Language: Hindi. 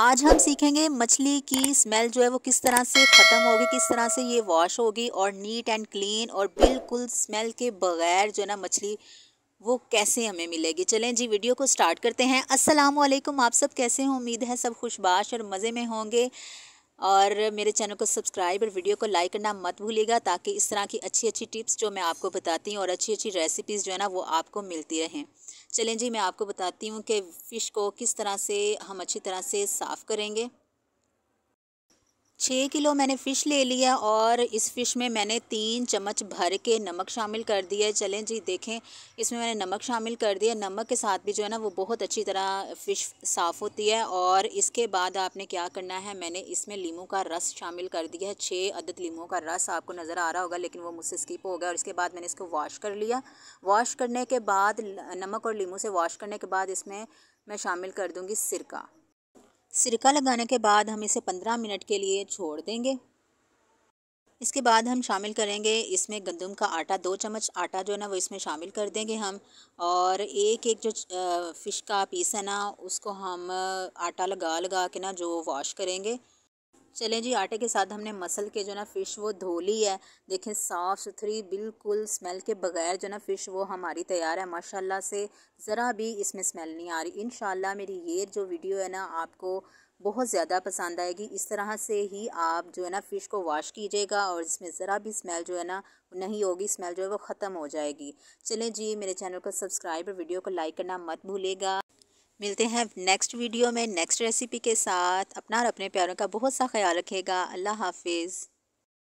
आज हम सीखेंगे मछली की स्मेल जो है वो किस तरह से ख़त्म होगी किस तरह से ये वॉश होगी और नीट एंड क्लीन और बिल्कुल स्मेल के बगैर जो है ना मछली वो कैसे हमें मिलेगी चलें जी वीडियो को स्टार्ट करते हैं अस्सलाम वालेकुम आप सब कैसे हैं उम्मीद है सब खुशबाश और मज़े में होंगे और मेरे चैनल को सब्सक्राइब और वीडियो को लाइक करना मत भूलिएगा ताकि इस तरह की अच्छी अच्छी टिप्स जो मैं आपको बताती हूँ और अच्छी अच्छी रेसिपीज़ जो है ना वो आपको मिलती रहें चलें जी मैं आपको बताती हूँ कि फ़िश को किस तरह से हम अच्छी तरह से साफ़ करेंगे छः किलो मैंने फ़िश ले लिया और इस फ़िश में मैंने तीन चम्मच भर के नमक शामिल कर दिया है चलें जी देखें इसमें मैंने नमक शामिल कर दिया नमक के साथ भी जो है ना वो बहुत अच्छी तरह फ़िश साफ़ होती है और इसके बाद आपने क्या करना है मैंने इसमें लीमू का रस शामिल कर दिया है छः अदद लीमू का रस आपको नज़र आ रहा होगा लेकिन वो मुझसे स्किप हो गया और इसके बाद मैंने इसको वॉश कर लिया वॉश करने के बाद नमक और लीमू से वॉश करने के बाद इसमें मैं शामिल कर दूँगी सिरका सिरका लगाने के बाद हम इसे 15 मिनट के लिए छोड़ देंगे इसके बाद हम शामिल करेंगे इसमें गंदम का आटा दो चम्मच आटा जो है ना वो इसमें शामिल कर देंगे हम और एक एक जो फ़िश का पीस है ना उसको हम आटा लगा लगा के ना जो वॉश करेंगे चलें जी आटे के साथ हमने मसल के जो ना फ़िश वो धो ली है देखें साफ़ सुथरी बिल्कुल स्मेल के बगैर जो ना फ़िश वो हमारी तैयार है माशाल्लाह से ज़रा भी इसमें स्मेल नहीं आ रही इन मेरी ये जो वीडियो है ना आपको बहुत ज़्यादा पसंद आएगी इस तरह से ही आप जो है ना फ़िश को वॉश कीजिएगा और इसमें ज़रा भी स्मेल जो है ना नहीं होगी स्मेल जो है वो ख़त्म हो जाएगी चलें जी मेरे चैनल को सब्सक्राइब और वीडियो को लाइक करना मत भूलेगा मिलते हैं नेक्स्ट वीडियो में नेक्स्ट रेसिपी के साथ अपना और अपने प्यारों का बहुत सा ख्याल रखेगा अल्लाह हाफिज़